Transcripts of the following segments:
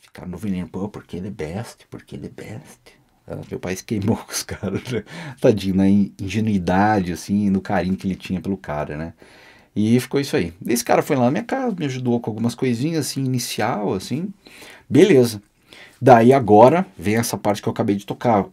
ficaram no veneno, pô, porque ele é best, porque ele é best. Ah, meu pai se queimou com os caras, né? Tadinho, na ingenuidade, assim, no carinho que ele tinha pelo cara, né? E ficou isso aí. Esse cara foi lá na minha casa, me ajudou com algumas coisinhas, assim, inicial, assim. Beleza. Daí agora vem essa parte que eu acabei de tocar,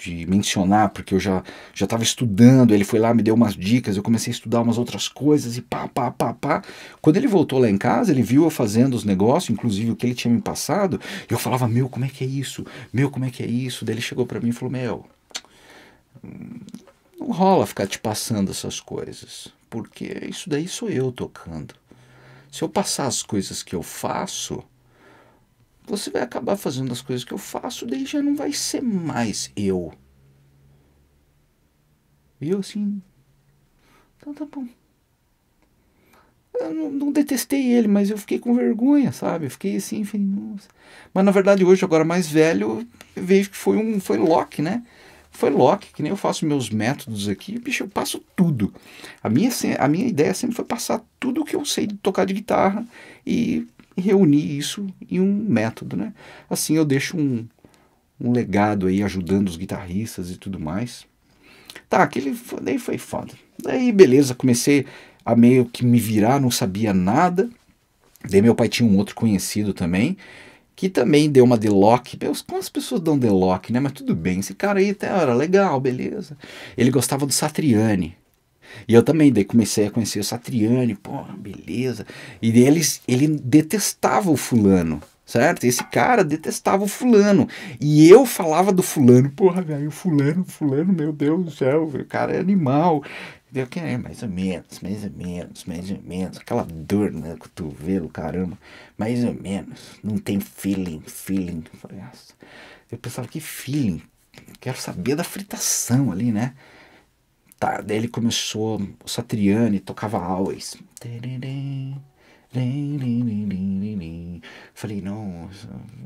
de mencionar, porque eu já já estava estudando, ele foi lá, me deu umas dicas, eu comecei a estudar umas outras coisas e pá, pá, pá, pá. Quando ele voltou lá em casa, ele viu eu fazendo os negócios, inclusive o que ele tinha me passado, eu falava, meu, como é que é isso? Meu, como é que é isso? Daí ele chegou para mim e falou, meu, hum, não rola ficar te passando essas coisas, porque isso daí sou eu tocando. Se eu passar as coisas que eu faço, você vai acabar fazendo as coisas que eu faço, daí já não vai ser mais eu. E eu assim. Então tá bom. Eu não, não, detestei ele, mas eu fiquei com vergonha, sabe? fiquei assim, enfim. nossa. Mas na verdade hoje, agora mais velho, eu vejo que foi um. Foi Locke, né? Foi Loki, que nem eu faço meus métodos aqui, bicho, eu passo tudo. A minha, a minha ideia sempre foi passar tudo o que eu sei de tocar de guitarra e reunir isso em um método, né? Assim eu deixo um, um legado aí ajudando os guitarristas e tudo mais. Tá, aquele daí foi foda. Daí beleza, comecei a meio que me virar, não sabia nada. Daí meu pai tinha um outro conhecido também, que também deu uma delock. Como as pessoas dão delock, né? Mas tudo bem, esse cara aí até era legal, beleza. Ele gostava do Satriani. E eu também, daí comecei a conhecer o Satriani, pô, beleza. E eles, ele detestava o fulano, certo? Esse cara detestava o fulano. E eu falava do fulano, porra, velho, fulano, fulano, meu Deus do céu, o cara é animal. Eu é mais ou menos, mais ou menos, mais ou menos. Aquela dor no né, cotovelo, caramba. Mais ou menos. Não tem feeling, feeling. Eu pensava, que feeling? Quero saber da fritação ali, né? Tá, daí ele começou o Satriani, tocava Always. Falei, não,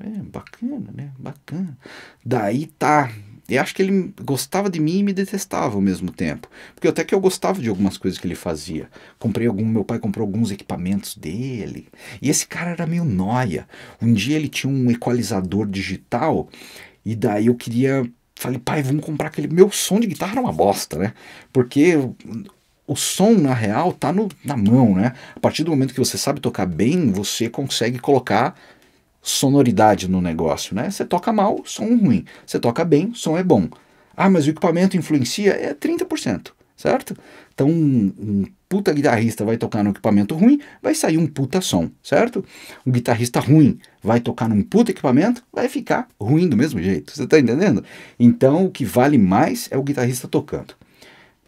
é bacana, né? Bacana. Daí tá. Eu acho que ele gostava de mim e me detestava ao mesmo tempo. Porque até que eu gostava de algumas coisas que ele fazia. Comprei algum, meu pai comprou alguns equipamentos dele. E esse cara era meio noia. Um dia ele tinha um equalizador digital e daí eu queria falei, pai, vamos comprar aquele. Meu som de guitarra era uma bosta, né? Porque o som, na real, tá no, na mão, né? A partir do momento que você sabe tocar bem, você consegue colocar sonoridade no negócio, né? Você toca mal, som ruim. Você toca bem, som é bom. Ah, mas o equipamento influencia? É 30% certo? Então, um puta guitarrista vai tocar no equipamento ruim, vai sair um puta som, certo? Um guitarrista ruim vai tocar num puta equipamento, vai ficar ruim do mesmo jeito, você tá entendendo? Então, o que vale mais é o guitarrista tocando.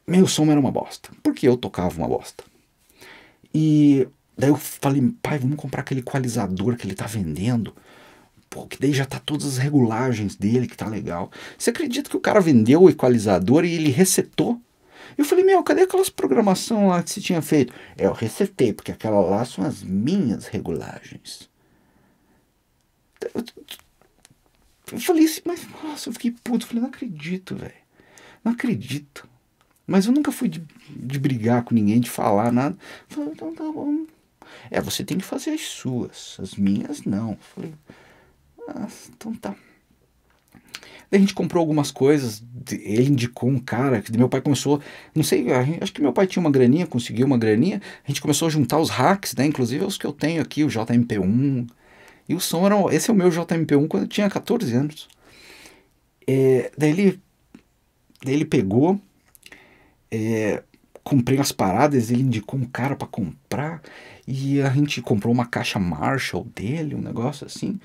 Meu som era uma bosta, porque eu tocava uma bosta. E daí eu falei, pai, vamos comprar aquele equalizador que ele tá vendendo. Pô, que daí já tá todas as regulagens dele, que tá legal. Você acredita que o cara vendeu o equalizador e ele resetou eu falei, meu, cadê aquelas programação lá que se tinha feito? É, eu resetei, porque aquela lá são as minhas regulagens. Eu falei assim, mas nossa, eu fiquei puto. Eu falei, não acredito, velho. Não acredito. Mas eu nunca fui de, de, brigar com ninguém, de falar nada. Eu falei, então tá bom. É, você tem que fazer as suas. As minhas não. Eu falei, ah, então tá. Daí a gente comprou algumas coisas, ele indicou um cara, que meu pai começou, não sei, acho que meu pai tinha uma graninha, conseguiu uma graninha, a gente começou a juntar os hacks, né? Inclusive os que eu tenho aqui, o JMP1. E o som era, esse é o meu JMP1 quando eu tinha 14 anos. É, daí, ele, daí ele pegou, é, comprei as paradas, ele indicou um cara para comprar e a gente comprou uma caixa Marshall dele, um negócio assim.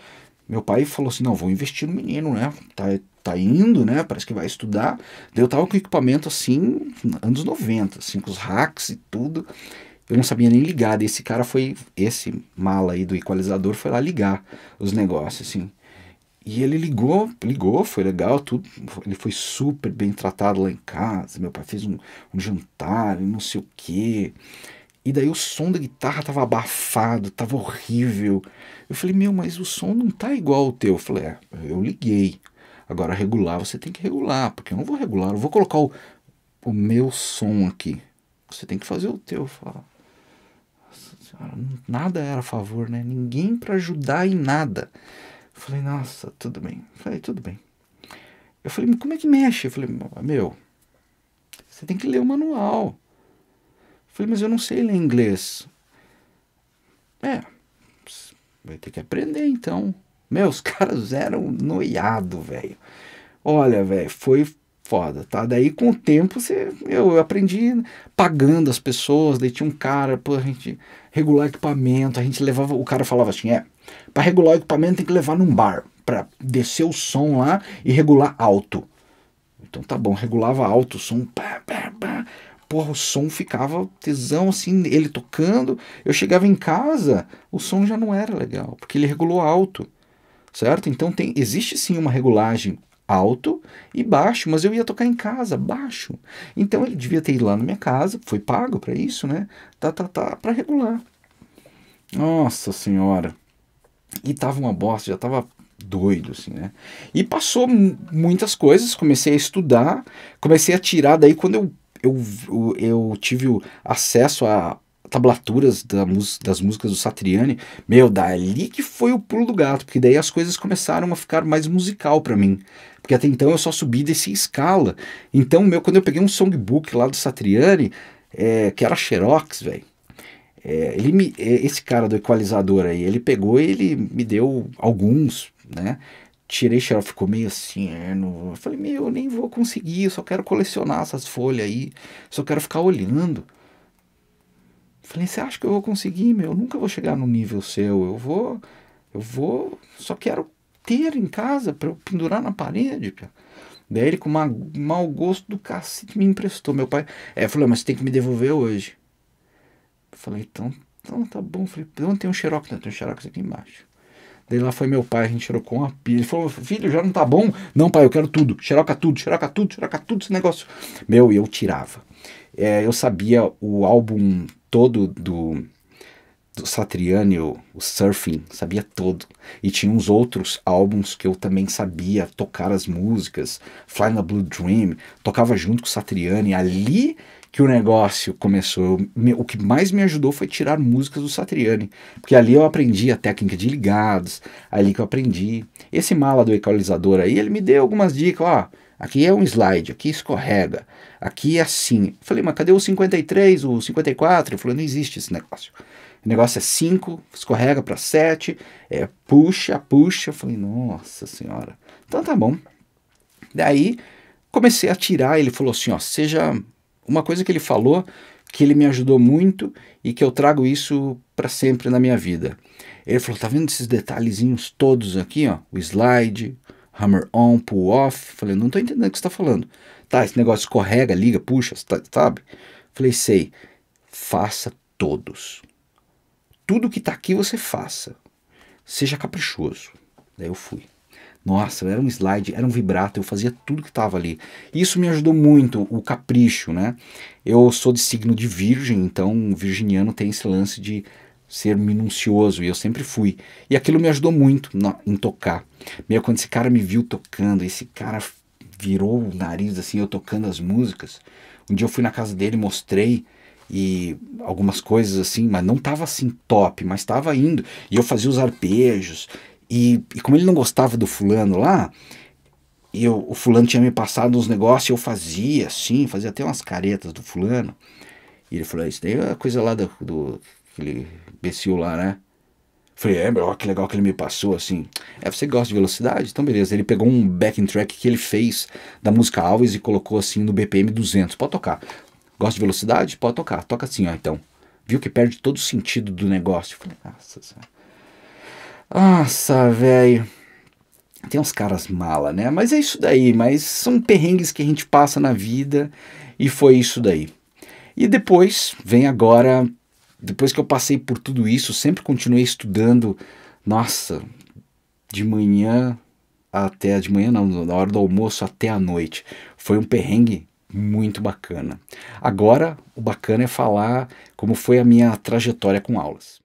Meu pai falou assim: não, vou investir no menino, né? Tá, tá indo, né? Parece que vai estudar. Daí eu tava com equipamento assim, anos 90, assim, com os hacks e tudo. Eu não sabia nem ligar. Daí esse cara foi, esse mala aí do equalizador, foi lá ligar os negócios, assim. E ele ligou, ligou, foi legal, tudo. Ele foi super bem tratado lá em casa. Meu pai fez um, um jantar, não sei o quê. E daí o som da guitarra tava abafado, tava horrível. Eu falei, meu, mas o som não tá igual ao teu. Eu falei, é, eu liguei. Agora regular você tem que regular, porque eu não vou regular, eu vou colocar o, o meu som aqui. Você tem que fazer o teu. Nada era a favor, né? Ninguém para ajudar em nada. Eu falei, nossa, tudo bem. Eu falei, tudo bem. Eu falei, como é que mexe? Eu falei, meu, você tem que ler o manual. Falei, mas eu não sei ler inglês. É, vai ter que aprender então. Meus caras eram noiado, velho. Olha, velho, foi foda, tá? Daí com o tempo você, eu, eu aprendi pagando as pessoas, daí tinha um cara, pô, a gente regular equipamento, a gente levava, o cara falava assim, é, para regular o equipamento tem que levar num bar, para descer o som lá e regular alto. Então tá bom, regulava alto o som, pá, pá, pá porra, o som ficava tesão, assim, ele tocando. Eu chegava em casa, o som já não era legal, porque ele regulou alto, certo? Então tem, existe sim uma regulagem alto e baixo, mas eu ia tocar em casa, baixo. Então ele devia ter ido lá na minha casa, foi pago para isso, né? Tá, tá, tá, para regular. Nossa senhora. E tava uma bosta, já tava doido, assim, né? E passou muitas coisas, comecei a estudar, comecei a tirar, daí quando eu eu, eu, tive acesso a tablaturas da, das músicas do Satriani, meu, dali que foi o pulo do gato, porque daí as coisas começaram a ficar mais musical para mim. Porque até então eu só subi desse escala. Então, meu, quando eu peguei um songbook lá do Satriani, é, que era Xerox, velho. É, ele me, é, esse cara do equalizador aí, ele pegou e ele me deu alguns, né? tirei xerox, ficou meio assim, é, não... eu falei, meu, eu nem vou conseguir, só quero colecionar essas folhas aí, só quero ficar olhando. Falei, você acha que eu vou conseguir, meu? Eu nunca vou chegar no nível seu, eu vou, eu vou, só quero ter em casa para eu pendurar na parede, cara. Daí ele com uma, mau gosto do cacete me emprestou, meu pai, é, falou, é, mas você tem que me devolver hoje. Eu falei, então, então tá bom, falei, onde tem um xerox? Não, tem um xerox aqui embaixo. Daí lá foi meu pai, a gente com uma pilha. Ele falou, filho, já não tá bom? Não, pai, eu quero tudo. Xeroca tudo, xeroca tudo, xeroca tudo esse negócio. Meu, e eu tirava. É, eu sabia o álbum todo do, do Satriani, o, o, Surfing, sabia todo. E tinha uns outros álbuns que eu também sabia tocar as músicas. Flying a Blue Dream, tocava junto com o Satriani. Ali que o negócio começou. Me, o que mais me ajudou foi tirar músicas do Satriani, porque ali eu aprendi a técnica de ligados, ali que eu aprendi. Esse mala do equalizador aí, ele me deu algumas dicas, ó, aqui é um slide, aqui escorrega, aqui é assim. falei, mas cadê o 53, o 54? Ele falou, não existe esse negócio. O negócio é 5, escorrega para 7, é, puxa, puxa. falei, nossa senhora. Então tá bom. Daí comecei a tirar, ele falou assim, ó, seja uma coisa que ele falou que ele me ajudou muito e que eu trago isso para sempre na minha vida. Ele falou: "Tá vendo esses detalhezinhos todos aqui, ó, o slide, hammer on, pull off". Falei: "Não tô entendendo o que você tá falando". Tá, esse negócio escorrega, liga, puxa, tá, sabe? Falei: "Sei. Faça todos. Tudo que tá aqui você faça. Seja caprichoso". Daí eu fui. Nossa, era um slide, era um vibrato, eu fazia tudo que estava ali. Isso me ajudou muito, o capricho, né? Eu sou de signo de virgem, então o virginiano tem esse lance de ser minucioso, e eu sempre fui. E aquilo me ajudou muito na, em tocar. Meio quando esse cara me viu tocando, esse cara virou o nariz assim, eu tocando as músicas. Um dia eu fui na casa dele, mostrei e algumas coisas assim, mas não estava assim top, mas estava indo. E eu fazia os arpejos, e, e como ele não gostava do fulano lá, e eu, o fulano tinha me passado uns negócios e eu fazia assim, fazia até umas caretas do fulano. E ele falou: ah, Isso daí é a coisa lá do, do aquele imbecil lá, né? Falei, é, ó, que legal que ele me passou, assim. É, você gosta de velocidade? Então, beleza. Ele pegou um backing track que ele fez da música Alves e colocou, assim, no BPM 200. Pode tocar. Gosta de velocidade? Pode tocar. Toca assim, ó, então. Viu que perde todo o sentido do negócio. Falei, nossa, nossa, velho. Tem uns caras mala, né? Mas é isso daí. Mas são perrengues que a gente passa na vida. E foi isso daí. E depois, vem agora. Depois que eu passei por tudo isso, sempre continuei estudando. Nossa, de manhã até de manhã, não, na hora do almoço até a noite. Foi um perrengue muito bacana. Agora, o bacana é falar como foi a minha trajetória com aulas.